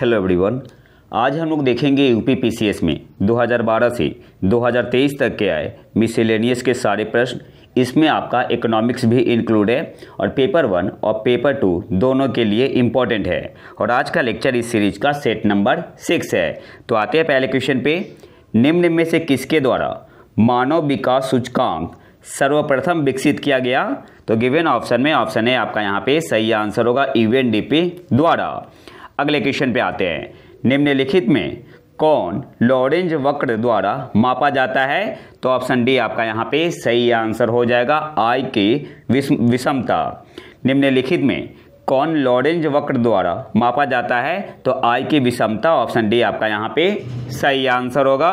hello everyone आज हम लोग देखेंगे यूपी पीसीएस में 2012 से 2023 तक के आए मिसेलेनियस के सारे प्रश्न इसमें आपका इकोनॉमिक्स भी इंक्लूड है और पेपर वन और पेपर टू दोनों के लिए इम्पॉर्टेंट है और आज का लेक्चर इस सीरीज का सेट नंबर सिक्स है तो आते हैं पहले क्वेश्चन पे निम्न में से किसके द्वारा मानव विकास सूचकांक सर्वप्रथम विकसित किया गया तो गिवेन ऑप्शन में ऑप्शन है आपका यहाँ पे सही आंसर होगा इवेंट e द्वारा अगले क्वेश्चन पे आते हैं निम्नलिखित में कौन लॉरेंज वक्र द्वारा मापा जाता है तो ऑप्शन डी आपका यहाँ पे सही आंसर हो जाएगा आय की विषमता निम्नलिखित में कौन लॉरेंज वक्र द्वारा मापा जाता है तो आय की विषमता ऑप्शन डी आपका यहाँ पे सही आंसर होगा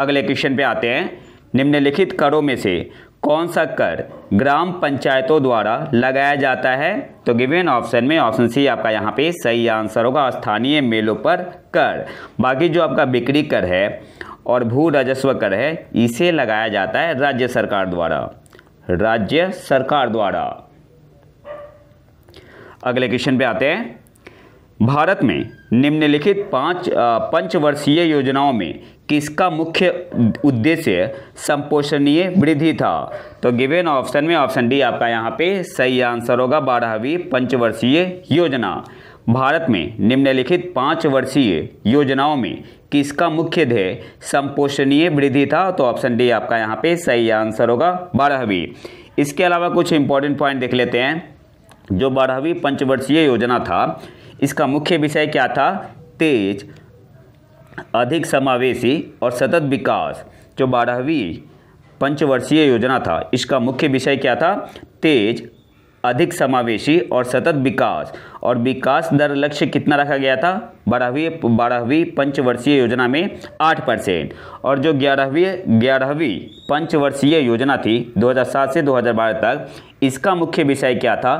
अगले क्वेश्चन पे आते हैं निम्नलिखित करों में से कौन सा कर ग्राम पंचायतों द्वारा लगाया जाता है तो गिवेन ऑप्शन में ऑप्शन सी आपका यहाँ पे सही आंसर होगा स्थानीय मेलों पर कर बाकी जो आपका बिक्री कर है और भू राजस्व कर है इसे लगाया जाता है राज्य सरकार द्वारा राज्य सरकार द्वारा अगले क्वेश्चन पे आते हैं भारत में निम्नलिखित पांच पंचवर्षीय योजनाओं में किसका मुख्य उद्देश्य संपोषणीय वृद्धि था तो गिवेन ऑप्शन में ऑप्शन डी आपका यहाँ पे सही आंसर होगा बारहवीं पंचवर्षीय योजना भारत में निम्नलिखित पाँच वर्षीय योजनाओं में किसका मुख्य ध्येय संपोषणीय वृद्धि था तो ऑप्शन डी आपका यहाँ पे सही आंसर होगा बारहवीं इसके अलावा कुछ इंपॉर्टेंट पॉइंट देख लेते हैं जो बारहवीं पंचवर्षीय योजना था इसका मुख्य विषय क्या था तेज अधिक समावेशी और सतत विकास जो बारहवीं पंचवर्षीय योजना था इसका मुख्य विषय क्या था तेज अधिक समावेशी और सतत विकास और विकास दर लक्ष्य कितना रखा गया था बारहवीं बारहवीं पंचवर्षीय योजना में आठ परसेंट और जो ग्यारहवीं ग्यारहवीं पंचवर्षीय योजना थी 2007 से 2012 तक इसका मुख्य विषय क्या था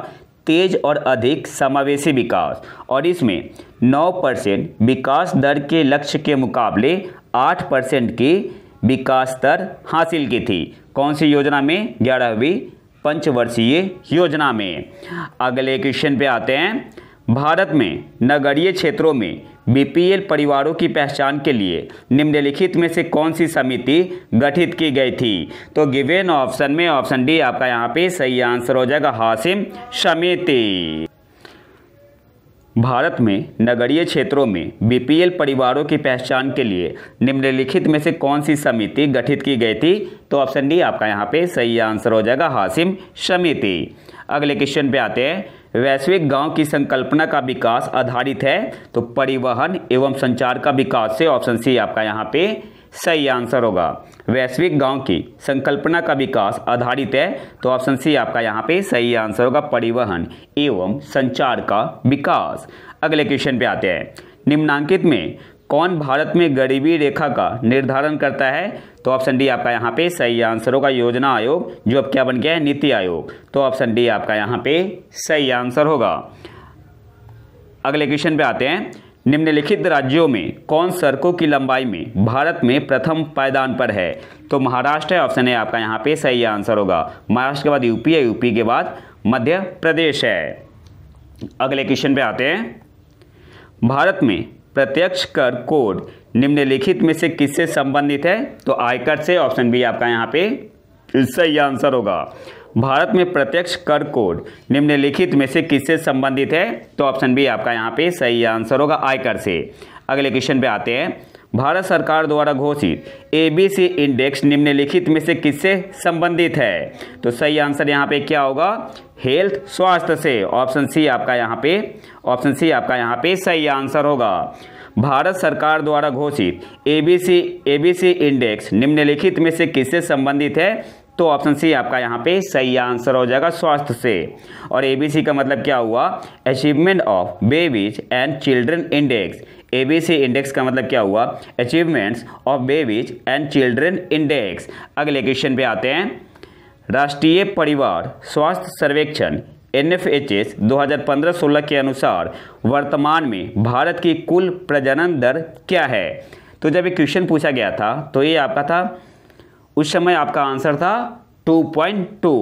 तेज और अधिक समावेशी विकास और इसमें 9 परसेंट विकास दर के लक्ष्य के मुकाबले 8 परसेंट की विकास दर हासिल की थी कौन सी योजना में ग्यारहवीं पंचवर्षीय योजना में अगले क्वेश्चन पे आते हैं भारत में नगरीय क्षेत्रों में बीपीएल परिवारों की पहचान के लिए निम्नलिखित में से कौन सी समिति गठित की गई थी तो गिवेन ऑप्शन में ऑप्शन डी आपका यहाँ पे सही आंसर हो जाएगा हासिम समिति भारत में नगरीय क्षेत्रों में बीपीएल परिवारों की पहचान के लिए निम्नलिखित में से कौन सी समिति गठित की गई थी तो ऑप्शन डी आपका यहाँ पे सही आंसर हो जाएगा हासिम समिति अगले क्वेश्चन पे आते हैं वैश्विक गांव की संकल्पना का विकास आधारित है तो परिवहन एवं संचार का विकास से ऑप्शन सी आपका यहाँ पे सही आंसर होगा वैश्विक गांव की संकल्पना का विकास आधारित है तो ऑप्शन सी आपका यहाँ पे सही आंसर होगा परिवहन एवं संचार का विकास अगले क्वेश्चन पे आते हैं निम्नांकित में कौन भारत में गरीबी रेखा का निर्धारण करता है तो ऑप्शन डी आपका यहाँ पे सही आंसर होगा योजना आयोग जो अब क्या बन गया है नीति आयोग तो ऑप्शन डी आपका यहाँ पे सही आंसर होगा अगले क्वेश्चन पे आते हैं निम्नलिखित राज्यों में कौन सड़कों की लंबाई में भारत में प्रथम पायदान पर है तो महाराष्ट्र है ऑप्शन है आपका यहाँ पे सही आंसर होगा महाराष्ट्र के बाद यूपी है यूपी के बाद मध्य प्रदेश है अगले क्वेश्चन पे आते हैं भारत में प्रत्यक्ष कर कोड निम्नलिखित में से किससे संबंधित है तो आयकर से ऑप्शन बी आपका यहाँ पे सही आंसर होगा भारत में प्रत्यक्ष कर कोड निम्नलिखित में से किससे संबंधित है तो ऑप्शन बी आपका यहाँ पे सही आंसर होगा आयकर से अगले क्वेश्चन पे आते हैं भारत सरकार द्वारा घोषित एबीसी इंडेक्स निम्नलिखित में से किससे संबंधित है तो सही आंसर यहाँ पे क्या होगा हेल्थ स्वास्थ्य से ऑप्शन सी आपका यहाँ पे ऑप्शन सी आपका यहाँ पे सही आंसर होगा भारत सरकार द्वारा घोषित एबीसी एबीसी इंडेक्स निम्नलिखित में से किससे संबंधित है तो ऑप्शन सी आपका यहाँ पे सही आंसर हो जाएगा स्वास्थ्य से और एबीसी का मतलब क्या हुआ achievement of babies and children index A B C index का मतलब क्या हुआ achievements of babies and children index अगले क्वेश्चन पे आते हैं राष्ट्रीय परिवार स्वास्थ्य सर्वेक्षण एन एफ एच एस दो हज़ार पंद्रह सोलह के अनुसार वर्तमान में भारत की कुल प्रजनन दर क्या है तो जब ये क्वेश्चन पूछा गया था तो ये आपका था उस समय आपका आंसर था टू पॉइंट टू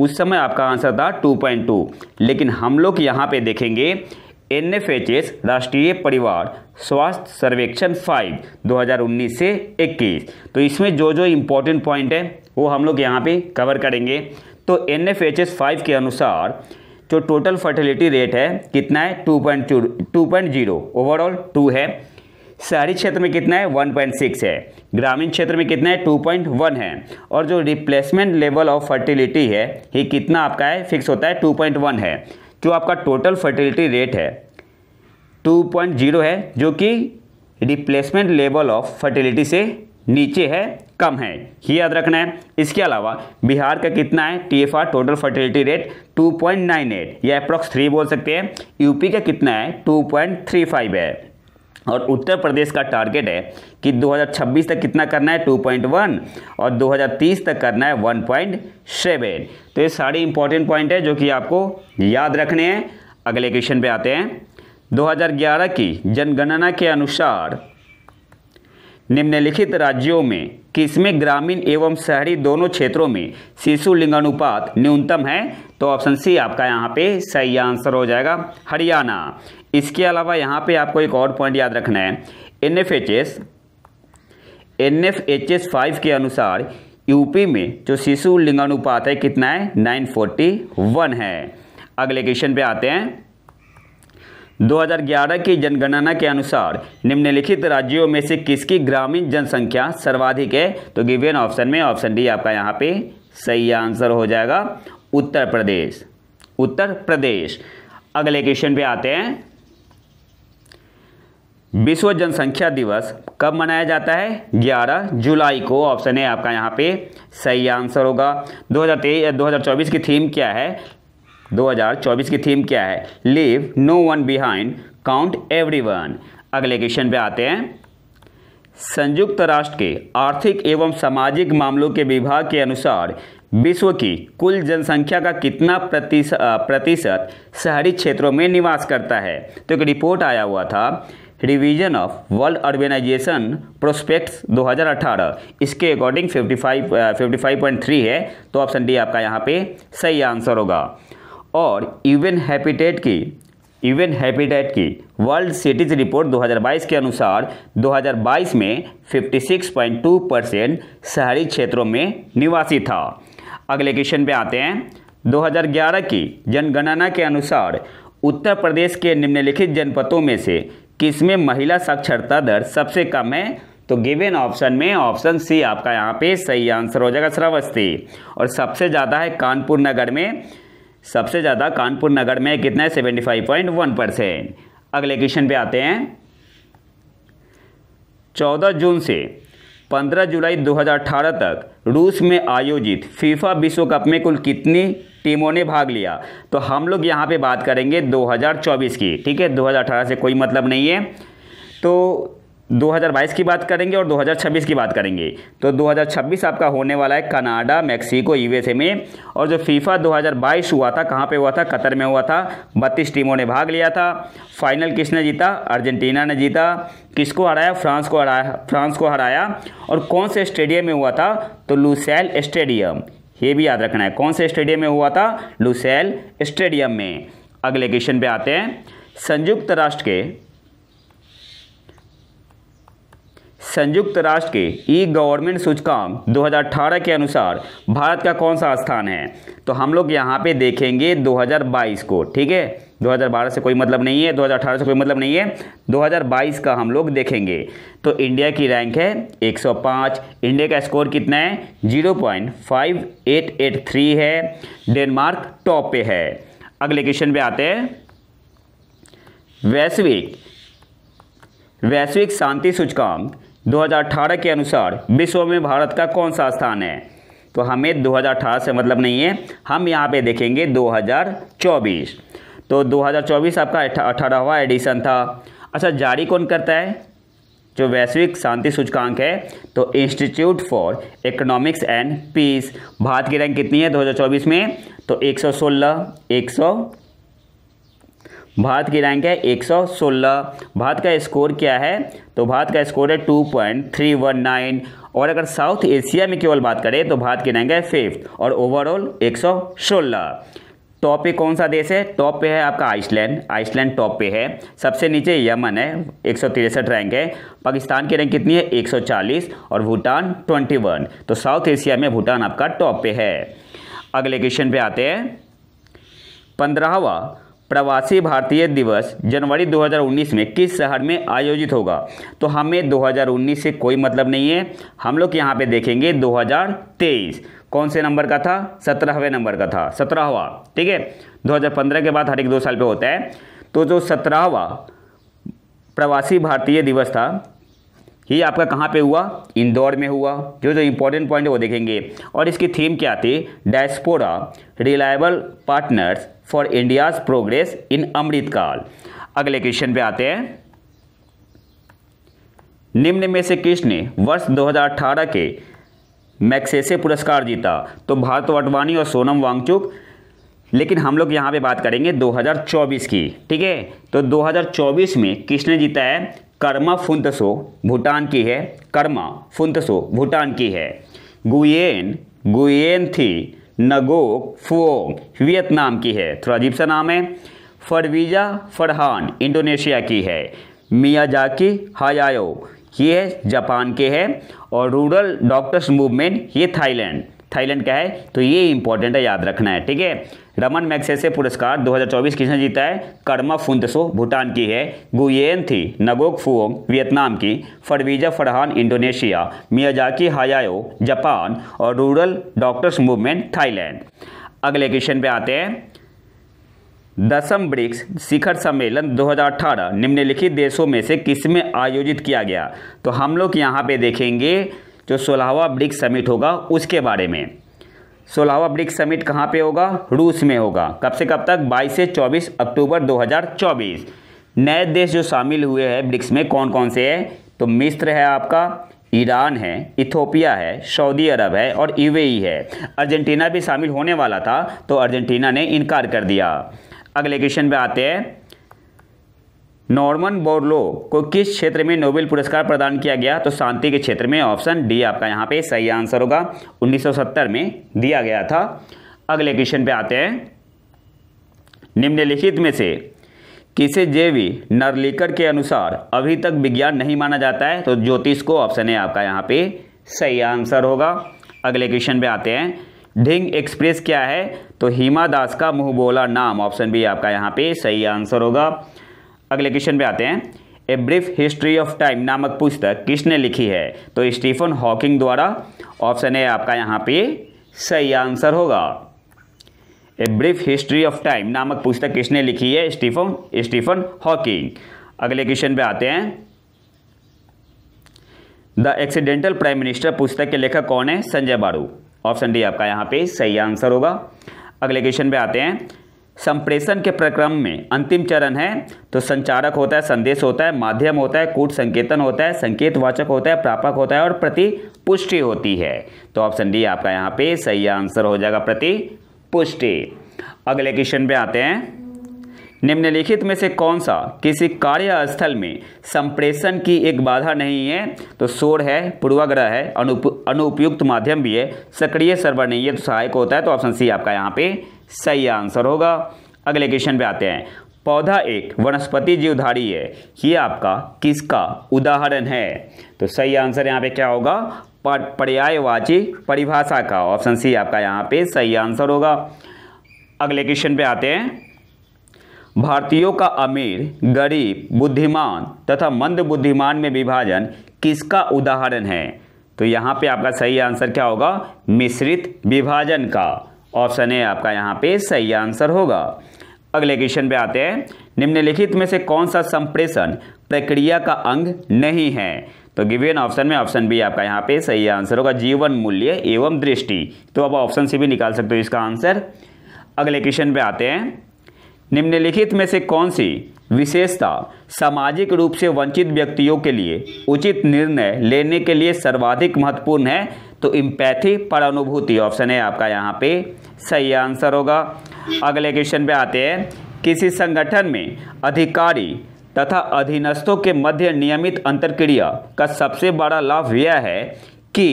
उस समय आपका आंसर था टू पॉइंट टू लेकिन हम लोग यहाँ पे देखेंगे एन एफ एच एस राष्ट्रीय परिवार स्वास्थ्य सर्वेक्षण फाइव 2019 से 21 तो इसमें जो जो इम्पोर्टेंट पॉइंट है वो हम लोग यहाँ पे कवर करेंगे तो N F H S five के अनुसार जो टोटल फर्टिलिटी रेट है कितना है two point two two point zero overall two है शहरी क्षेत्र में कितना है 1.6 है ग्रामीण क्षेत्र में कितना है 2.1 है और जो रिप्लेसमेंट लेवल ऑफ फर्टिलिटी है ये कितना आपका है फिक्स होता है 2.1 है जो तो आपका टोटल फर्टिलिटी रेट है 2.0 है जो कि रिप्लेसमेंट लेवल ऑफ फर्टिलिटी से नीचे है कम है ये याद रखना है इसके अलावा बिहार का कितना है टी टोटल फर्टिलिटी रेट 2.98 या अप्रॉक्स थ्री बोल सकते हैं यूपी का कितना है 2.35 है और उत्तर प्रदेश का टारगेट है कि 2026 तक कितना करना है 2.1 और 2030 तक करना है 1.7 तो ये सारे इंपॉर्टेंट पॉइंट है जो कि आपको याद रखने हैं अगले क्वेश्चन पे आते हैं 2011 की जनगणना के अनुसार निम्नलिखित राज्यों में किसमें ग्रामीण एवं शहरी दोनों क्षेत्रों में शिशु लिंगानुपात न्यूनतम है तो ऑप्शन सी आपका यहाँ पे सही आंसर हो जाएगा हरियाणा इसके अलावा यहाँ पे आपको एक और पॉइंट याद रखना है N F H S N F H S five के अनुसार यूपी में जो शिशु लिंगानुपात है कितना है नाइन फोर्टी वन है अगले क्वेश्चन पे आते हैं 2011 की जनगणना के अनुसार निम्नलिखित राज्यों में से किसकी ग्रामीण जनसंख्या सर्वाधिक है तो गिवेन ऑप्शन में ऑप्शन डी आपका यहाँ पे सही आंसर हो जाएगा उत्तर प्रदेश उत्तर प्रदेश अगले क्वेश्चन पे आते हैं विश्व जनसंख्या दिवस कब मनाया जाता है 11 जुलाई को ऑप्शन है आपका यहाँ पे सही आंसर होगा 2023 2024 की थीम क्या है 2024 की थीम क्या है leave no one behind count everyone अगले क्वेश्चन पे आते हैं संयुक्त राष्ट्र के आर्थिक एवं सामाजिक मामलों के विभाग के अनुसार विश्व की कुल जनसंख्या का कितना प्रतिशत प्रतिशत शहरी क्षेत्रों में निवास करता है तो एक रिपोर्ट आया हुआ था revision of world organisation prospects 2018 इसके अकॉर्डिंग 55 55.3 है तो ऑप्शन डी आपका यहाँ पे सही आंसर होगा और यूएन हैबिटेट की यूएन हैबिटेट की वर्ल्ड सिटीज रिपोर्ट 2022 के अनुसार 2022 में 56.2 परसेंट शहरी क्षेत्रों में निवासी था अगले क्वेश्चन पे आते हैं 2011 की जनगणना के अनुसार उत्तर प्रदेश के निम्नलिखित जनपदों में से किसमें महिला साक्षरता दर सबसे कम है तो गिवन ऑप्शन में ऑप्शन सी आपका यहाँ पे सही आंसर हो जाएगा श्रावस्ती और सबसे ज़्यादा है कानपुर नगर में सबसे ज़्यादा कानपुर नगर में कितना है seventy five point one percent अगले क्वेश्चन पे आते हैं चौदह जून से पंद्रह जुलाई अठारह तक रूस में आयोजित फीफा विश्व कप में कुल कितनी टीमों ने भाग लिया तो हम लोग यहाँ पे बात करेंगे 2024 की ठीक है 2018 से कोई मतलब नहीं है तो 2022 की बात करेंगे और 2026 की बात करेंगे तो 2026 आपका होने वाला है कनाडा मैक्सिको यूएसए में और जो फीफा 2022 हुआ था कहाँ पे हुआ था कतर में हुआ था बत्तीस टीमों ने भाग लिया था फाइनल किसने जीता अर्जेंटीना ने जीता किसको हराया फ्रांस को हराया फ्रांस को हराया और कौन से स्टेडियम में हुआ था तो लूसैल स्टेडियम ये भी याद रखना है कौन से स्टेडियम में हुआ था लुसेल स्टेडियम में अगले क्वेश्चन पे आते हैं संयुक्त राष्ट्र के संयुक्त राष्ट्र के ई गवर्नमेंट सूचकांक 2018 के अनुसार भारत का कौन सा स्थान है तो हम लोग यहाँ पे देखेंगे 2022 को ठीक है 2012 से कोई मतलब नहीं है 2018 से कोई मतलब नहीं है 2022 का हम लोग देखेंगे तो इंडिया की रैंक है 105 इंडिया का स्कोर कितना है 0.5883 है डेनमार्क टॉप पे है अगले क्वेश्चन पे आते हैं वैश्विक वैश्विक शांति सूचकांक 2018 के अनुसार विश्व में भारत का कौन सा स्थान है तो हमें 2018 से मतलब नहीं है हम यहाँ पे देखेंगे 2024 तो 2024 आपका अठारहवा एडिशन था अच्छा जारी कौन करता है जो वैश्विक शांति सूचकांक है तो institute for economics and peace भारत की रैंक कितनी है 2024 में तो 116 सौ भारत की रैंक है 116 भारत का स्कोर क्या है तो भारत का स्कोर है 2.319 और अगर साउथ एशिया में केवल बात करें तो भारत की रैंक है फिफ्थ और ओवरऑल 116 टॉप पे कौन सा देश है टॉप पे है आपका आइसलैंड आइसलैंड टॉप पे है सबसे नीचे यमन है एक रैंक है पाकिस्तान की रैंक कितनी है 140 और भूटान 21 तो साउथ एशिया में भूटान आपका टॉप पे है अगले क्वेश्चन पे आते हैं पंद्रहवा प्रवासी भारतीय दिवस जनवरी 2019 में किस शहर में आयोजित होगा तो हमें 2019 से कोई मतलब नहीं है हम लोग यहाँ पे देखेंगे 2023 कौन से नंबर का था सत्रहवें नंबर का था सत्रहवा ठीक है 2015 के बाद हर एक दो साल पे होता है तो जो सत्रहवा प्रवासी भारतीय दिवस था ये आपका कहाँ पे हुआ इंदौर में हुआ जो जो इम्पोर्टेंट पॉइंट है वो देखेंगे और इसकी थीम क्या थी diaspora reliable partners for India's progress in Amritkaal अगले क्वेश्चन पे आते हैं निम्न में से किसने वर्ष 2018 के मैक्सेसे पुरस्कार जीता तो भारत अडवाणी और सोनम वांगचुक लेकिन हम लोग यहाँ पे बात करेंगे 2024 की ठीक है तो 2024 में किसने जीता है कर्मा फुंतसो भूटान की है कर्मा फुंतसो भूटान की है गुएन गुएन थी नगो फुओंग वियतनाम की है थोड़ा अजीब सा नाम है फरवीजा फरहान इंडोनेशिया की है जाकी हायायो ये जापान के है और रूरल डॉक्टर्स मूवमेंट ये थाईलैंड थाईलैंड का है तो ये इंपॉर्टेंट है याद रखना है ठीक है रमन मैक्सेसे पुरस्कार 2024 किसने जीता है कर्मा फुंदसो भूटान की है गुयेन थी नगोक फुओंग वियतनाम की Farwiza Farhan Indonesia Miyazaki Hayao Japan और रूरल डॉक्टर्स मूवमेंट थाईलैंड अगले क्वेश्चन पे आते हैं दसम ब्रिक्स शिखर सम्मेलन 2018 निम्नलिखित देशों में से किस में आयोजित किया गया तो हम लोग यहाँ पे देखेंगे जो सोलहवा ब्रिक्स समिट होगा उसके बारे में सोलहवा ब्रिक्स समिट कहाँ पे होगा रूस में होगा कब से कब तक 22 से 24 अक्टूबर 2024 नए देश जो शामिल हुए हैं ब्रिक्स में कौन कौन से हैं तो मिस्र है आपका ईरान है इथोपिया है सऊदी अरब है और यूएई है अर्जेंटीना भी शामिल होने वाला था तो अर्जेंटीना ने इनकार कर दिया अगले क्वेश्चन पे आते हैं नॉर्मन बोर्लो को किस क्षेत्र में नोबेल पुरस्कार प्रदान किया गया तो शांति के क्षेत्र में ऑप्शन डी आपका यहाँ पे सही आंसर होगा 1970 में दिया गया था अगले क्वेश्चन पे आते हैं निम्नलिखित में से किसे जेवी नरलिकर के अनुसार अभी तक विज्ञान नहीं माना जाता है तो ज्योतिष को ऑप्शन है आपका यहाँ पे सही आंसर होगा अगले क्वेश्चन पे आते हैं ढिंग एक्सप्रेस क्या है तो हिमा दास का मुंह बोला नाम ऑप्शन बी आपका यहाँ पे सही आंसर होगा अगले क्वेश्चन पे आते हैं a brief history of time नामक पुस्तक किसने लिखी है तो स्टीफन हॉकिंग द्वारा ऑप्शन ए आपका यहाँ पे सही आंसर होगा a brief history of time नामक पुस्तक किसने लिखी है स्टीफन स्टीफन हॉकिंग अगले क्वेश्चन पे आते हैं द एक्सीडेंटल प्राइम मिनिस्टर पुस्तक के लेखक कौन है संजय बाड़ू ऑप्शन डी आपका यहाँ पे सही आंसर होगा अगले क्वेश्चन पे आते हैं संप्रेषण के प्रक्रम में अंतिम चरण है तो संचारक होता है संदेश होता है माध्यम होता है कूट संकेतन होता है संकेतवाचक होता है प्रापक होता है और प्रति पुष्टि होती है तो ऑप्शन डी आपका यहाँ पे सही आंसर हो जाएगा प्रति पुष्टि अगले क्वेश्चन पे आते हैं निम्नलिखित में से कौन सा किसी कार्यस्थल में संप्रेषण की एक बाधा नहीं है तो शोर है पूर्वाग्रह है अनुप अनुपयुक्त माध्यम भी है सक्रिय सर्वर नहीं है तो सहायक होता है तो ऑप्शन सी आपका यहाँ पे सही आंसर होगा अगले क्वेश्चन पे आते हैं पौधा एक वनस्पति जीवधारी है ये आपका किसका उदाहरण है तो सही आंसर यहाँ पे क्या होगा पर्यायवाची परिभाषा का ऑप्शन सी आपका यहाँ पे सही आंसर होगा अगले क्वेश्चन पे आते हैं भारतीयों का अमीर गरीब बुद्धिमान तथा मंद बुद्धिमान में विभाजन किसका उदाहरण है तो यहाँ पे आपका सही आंसर क्या होगा मिश्रित विभाजन का ऑप्शन ए आपका यहाँ पे सही आंसर होगा अगले क्वेश्चन पे आते हैं निम्नलिखित में से कौन सा संप्रेषण प्रक्रिया का अंग नहीं है तो गिवेन ऑप्शन में ऑप्शन बी आपका यहाँ पे सही आंसर होगा जीवन मूल्य एवं दृष्टि तो आप ऑप्शन सी भी निकाल सकते हो इसका आंसर अगले क्वेश्चन पे आते हैं निम्नलिखित में से कौन सी विशेषता सामाजिक रूप से वंचित व्यक्तियों के लिए उचित निर्णय लेने के लिए सर्वाधिक महत्वपूर्ण है तो इम्पैथी पर अनुभूति ऑप्शन है आपका यहाँ पे सही आंसर होगा अगले क्वेश्चन पे आते हैं किसी संगठन में अधिकारी तथा अधीनस्थों के मध्य नियमित अंतरक्रिया का सबसे बड़ा लाभ यह है कि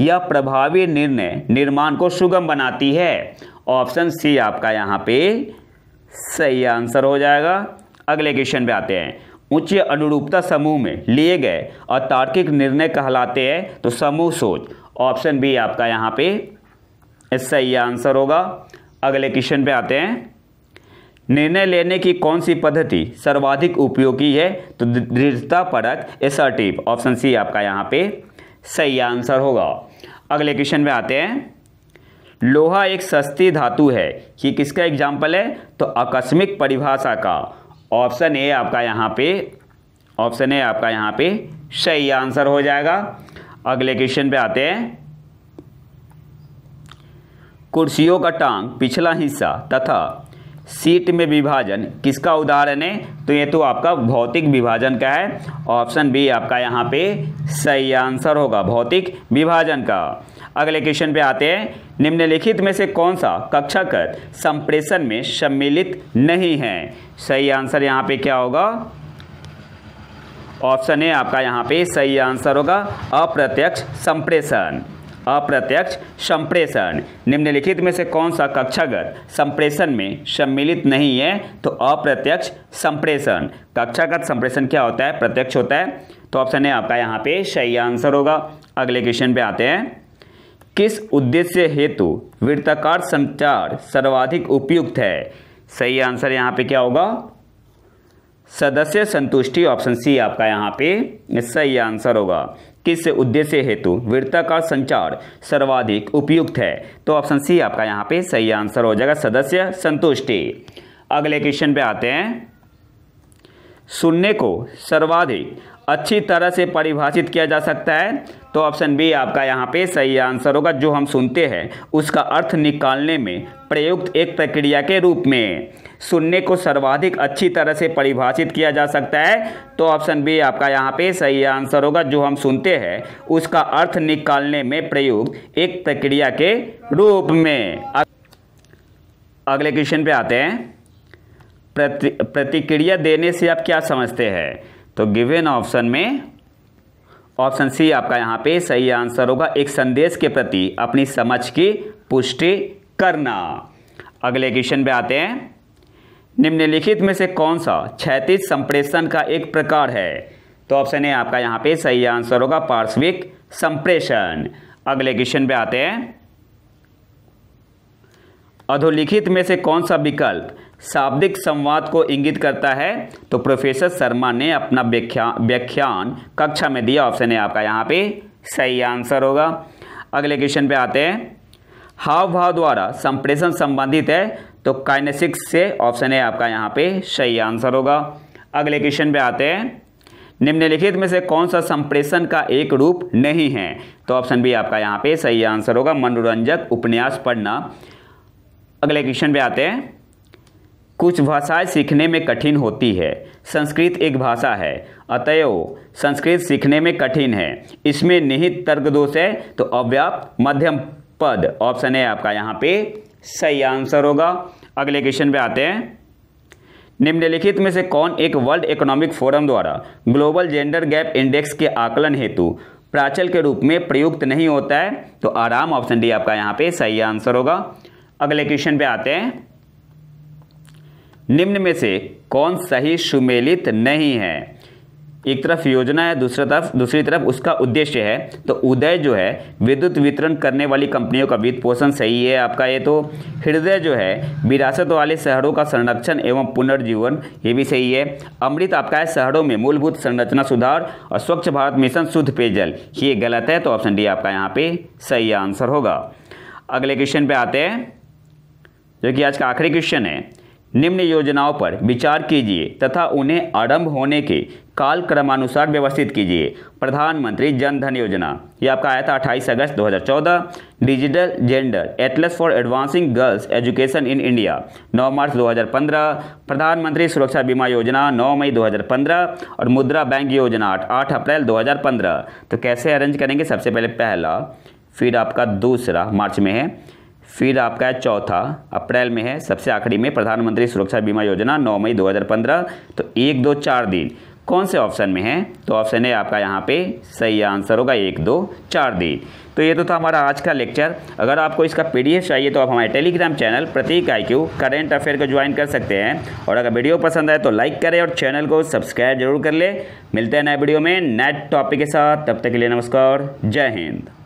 यह प्रभावी निर्णय निर्माण को सुगम बनाती है ऑप्शन सी आपका यहाँ पे सही आंसर हो जाएगा अगले क्वेश्चन पे आते हैं उच्च अनुरूपता समूह में लिए गए अतार्किक निर्णय कहलाते हैं तो समूह सोच ऑप्शन बी आपका यहाँ पे इसका यह आंसर होगा अगले क्वेश्चन पे आते हैं निर्णय लेने की कौन सी पद्धति सर्वाधिक उपयोगी है तो दृढ़ता परक एस ऑप्शन सी आपका यहाँ पे सही आंसर होगा अगले क्वेश्चन पे आते हैं लोहा एक सस्ती धातु है ये किसका एग्जाम्पल है तो आकस्मिक परिभाषा का ऑप्शन ए आपका यहाँ पे ऑप्शन ए आपका यहाँ पे सही आंसर हो जाएगा अगले क्वेश्चन पे आते हैं कुर्सियों का टांग पिछला हिस्सा तथा सीट में विभाजन किसका उदाहरण है तो ये तो आपका भौतिक विभाजन का है ऑप्शन बी आपका यहाँ पे सही आंसर होगा भौतिक विभाजन का अगले क्वेश्चन पे आते हैं निम्नलिखित में से कौन सा कक्षागत संप्रेषण में सम्मिलित नहीं है सही आंसर यहाँ पे क्या होगा ऑप्शन ए आपका यहाँ पे सही आंसर होगा अप्रत्यक्ष संप्रेषण अप्रत्यक्ष संप्रेषण निम्नलिखित में से कौन सा कक्षागत संप्रेषण में सम्मिलित नहीं है तो अप्रत्यक्ष संप्रेषण कक्षागत संप्रेषण क्या होता है प्रत्यक्ष होता है तो ऑप्शन है आपका यहाँ पे सही आंसर होगा अगले क्वेश्चन पे आते हैं किस उद्देश्य हेतु वृत्ताकार संचार सर्वाधिक उपयुक्त है सही आंसर यहाँ पे क्या होगा सदस्य संतुष्टि ऑप्शन सी आपका यहाँ पे सही आंसर होगा किस उद्देश्य हेतु वीरता का संचार सर्वाधिक उपयुक्त है तो ऑप्शन सी आपका यहाँ पे सही आंसर हो जाएगा सदस्य संतुष्टि अगले क्वेश्चन पे आते हैं सुनने को सर्वाधिक अच्छी तरह से परिभाषित किया जा सकता है तो ऑप्शन बी आपका यहाँ पे सही आंसर होगा जो हम सुनते हैं उसका अर्थ निकालने में प्रयुक्त एक प्रक्रिया के रूप में शून्य को सर्वाधिक अच्छी तरह से परिभाषित किया जा सकता है तो ऑप्शन बी आपका यहाँ पे सही आंसर होगा जो हम सुनते हैं उसका अर्थ निकालने में प्रयोग एक प्रक्रिया के रूप में अगले क्वेश्चन पे आते हैं प्रति प्रतिक्रिया देने से आप क्या समझते हैं तो गिवेन ऑप्शन में ऑप्शन सी आपका यहाँ पे सही आंसर होगा एक संदेश के प्रति अपनी समझ की पुष्टि करना अगले क्वेश्चन पे आते हैं निम्नलिखित में से कौन सा क्षैतिज संप्रेषण का एक प्रकार है तो ऑप्शन है आपका यहाँ पे सही आंसर होगा पार्श्विक संप्रेषण अगले क्वेश्चन पे आते हैं अधोलिखित में से कौन सा विकल्प शाब्दिक संवाद को इंगित करता है तो प्रोफेसर शर्मा ने अपना व्याख्यान कक्षा में दिया ऑप्शन है आपका यहाँ पे सही आंसर होगा अगले क्वेश्चन पे आते हैं हाव भाव द्वारा संप्रेषण संबंधित है तो काइनेसिक्स से ऑप्शन है आपका यहाँ पे सही आंसर होगा अगले क्वेश्चन पे आते हैं निम्नलिखित में से कौन सा संप्रेषण का एक रूप नहीं है तो ऑप्शन बी आपका यहाँ पे सही आंसर होगा मनोरंजक उपन्यास पढ़ना अगले क्वेश्चन पे आते हैं कुछ भाषाएं सीखने में कठिन होती है संस्कृत एक भाषा है अतएव संस्कृत सीखने में कठिन है इसमें निहित तर्क दोष है तो अव्याप्त मध्यम पद ऑप्शन है आपका यहाँ पे सही आंसर होगा अगले क्वेश्चन पे आते हैं निम्नलिखित में से कौन एक वर्ल्ड इकोनॉमिक फोरम द्वारा ग्लोबल जेंडर गैप इंडेक्स के आकलन हेतु प्राचल के रूप में प्रयुक्त नहीं होता है तो आराम ऑप्शन डी आपका यहां पे सही आंसर होगा अगले क्वेश्चन पे आते हैं निम्न में से कौन सही सुमेलित नहीं है एक तरफ योजना है दूसरी तरफ दूसरी तरफ उसका उद्देश्य है तो उदय जो है विद्युत वितरण करने वाली कंपनियों का वित्त पोषण सही है आपका ये तो हृदय जो है विरासत वाले शहरों का संरक्षण एवं पुनर्जीवन ये भी सही है अमृत आपका है शहरों में मूलभूत संरचना सुधार और स्वच्छ भारत मिशन शुद्ध पेयजल ये गलत है तो ऑप्शन डी आपका यहाँ पे सही आंसर होगा अगले क्वेश्चन पे आते हैं जो कि आज का आखिरी क्वेश्चन है निम्न योजनाओं पर विचार कीजिए तथा उन्हें आरंभ होने के काल क्रमानुसार व्यवस्थित कीजिए प्रधानमंत्री जन धन योजना ये आपका आया था अट्ठाईस अगस्त 2014 digital gender atlas for advancing girls education in India 9 मार्च 2015 प्रधानमंत्री सुरक्षा बीमा योजना 9 मई 2015 और मुद्रा बैंक योजना 8 अप्रैल 2015 तो कैसे अरेंज करेंगे सबसे पहले पहला फिर आपका दूसरा मार्च में है फिर आपका है चौथा अप्रैल में है सबसे आखिरी में प्रधानमंत्री सुरक्षा बीमा योजना नौ मई 2015 तो एक दो चार दिन कौन से ऑप्शन में है तो ऑप्शन है आपका यहाँ पे सही आंसर होगा एक दो चार दिन तो ये तो था हमारा आज का लेक्चर अगर आपको इसका पीडीएफ चाहिए तो आप हमारे Telegram channel Pratik I Q current affair को ज्वाइन कर सकते हैं और अगर वीडियो पसंद आए तो लाइक करें और चैनल को सब्सक्राइब जरूर कर ले मिलते हैं नए वीडियो में नए टॉपिक के साथ तब तक के लिए नमस्कार जय हिंद